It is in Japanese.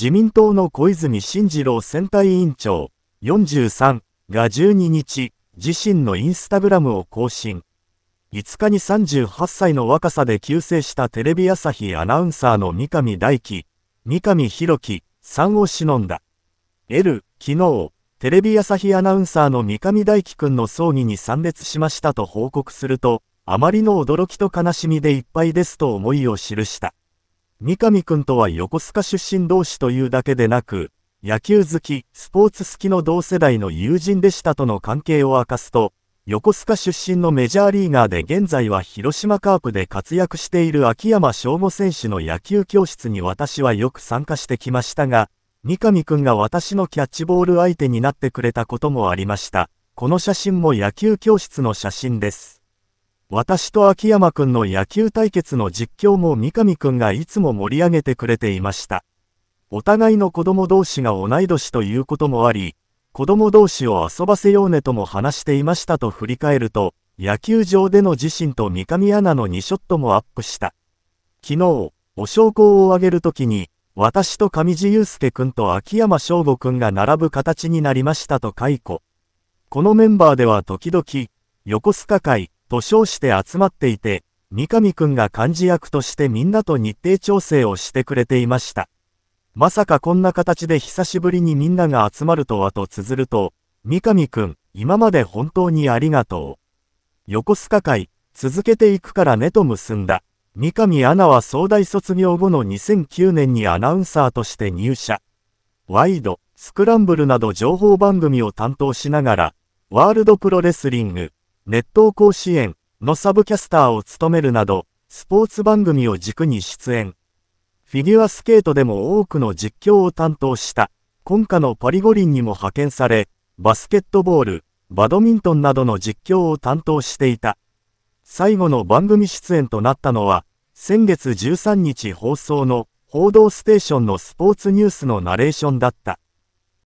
自民党の小泉進次郎選対委員長43が12日、自身のインスタグラムを更新。5日に38歳の若さで急逝したテレビ朝日アナウンサーの三上大輝、三上博樹さんを忍んだ。L、昨日、テレビ朝日アナウンサーの三上大輝くんの葬儀に参列しましたと報告すると、あまりの驚きと悲しみでいっぱいですと思いを記した。三上くんとは横須賀出身同士というだけでなく、野球好き、スポーツ好きの同世代の友人でしたとの関係を明かすと、横須賀出身のメジャーリーガーで現在は広島カープで活躍している秋山翔吾選手の野球教室に私はよく参加してきましたが、三上くんが私のキャッチボール相手になってくれたこともありました。この写真も野球教室の写真です。私と秋山くんの野球対決の実況も三上くんがいつも盛り上げてくれていました。お互いの子供同士が同い年ということもあり、子供同士を遊ばせようねとも話していましたと振り返ると、野球場での自身と三上アナの2ショットもアップした。昨日、お証拠をあげるときに、私と上地雄介くんと秋山翔吾くんが並ぶ形になりましたと解雇。このメンバーでは時々、横須賀会、と称して集まっていて、三上くんが幹事役としてみんなと日程調整をしてくれていました。まさかこんな形で久しぶりにみんなが集まるとはと綴ると、三上くん、今まで本当にありがとう。横須賀会、続けていくからねと結んだ。三上アナは総大卒業後の2009年にアナウンサーとして入社。ワイド、スクランブルなど情報番組を担当しながら、ワールドプロレスリング、熱湯甲子園のサブキャスターを務めるなど、スポーツ番組を軸に出演。フィギュアスケートでも多くの実況を担当した、今夏のパリ五輪にも派遣され、バスケットボール、バドミントンなどの実況を担当していた。最後の番組出演となったのは、先月13日放送の報道ステーションのスポーツニュースのナレーションだった。